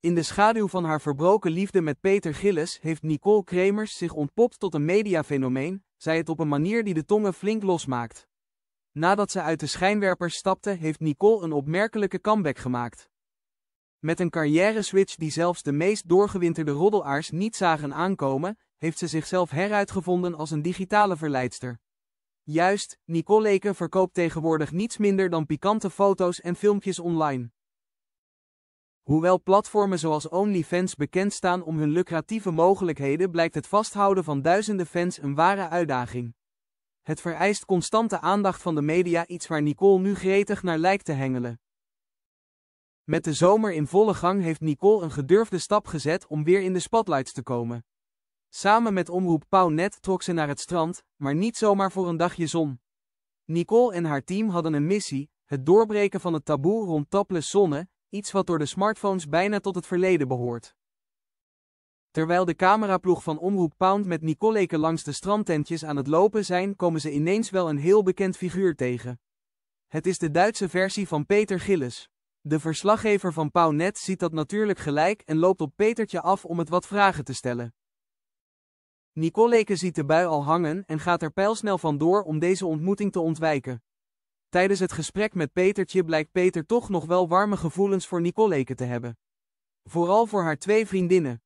In de schaduw van haar verbroken liefde met Peter Gillis heeft Nicole Kremers zich ontpopt tot een mediafenomeen, zij het op een manier die de tongen flink losmaakt. Nadat ze uit de schijnwerpers stapte, heeft Nicole een opmerkelijke comeback gemaakt. Met een carrière-switch die zelfs de meest doorgewinterde roddelaars niet zagen aankomen, heeft ze zichzelf heruitgevonden als een digitale verleidster. Juist, Nicole Leken verkoopt tegenwoordig niets minder dan pikante foto's en filmpjes online. Hoewel platformen zoals OnlyFans bekend staan om hun lucratieve mogelijkheden, blijkt het vasthouden van duizenden fans een ware uitdaging. Het vereist constante aandacht van de media, iets waar Nicole nu gretig naar lijkt te hengelen. Met de zomer in volle gang heeft Nicole een gedurfde stap gezet om weer in de spotlights te komen. Samen met omroep Paul Net trok ze naar het strand, maar niet zomaar voor een dagje zon. Nicole en haar team hadden een missie, het doorbreken van het taboe rond topless zonne iets wat door de smartphones bijna tot het verleden behoort. Terwijl de cameraploeg van Omroep Pound met Nicoleke langs de strandtentjes aan het lopen zijn, komen ze ineens wel een heel bekend figuur tegen. Het is de Duitse versie van Peter Gillis. De verslaggever van Poundnet ziet dat natuurlijk gelijk en loopt op Petertje af om het wat vragen te stellen. Nicoleke ziet de bui al hangen en gaat er pijlsnel vandoor om deze ontmoeting te ontwijken. Tijdens het gesprek met Petertje blijkt Peter toch nog wel warme gevoelens voor Nicoleke te hebben. Vooral voor haar twee vriendinnen,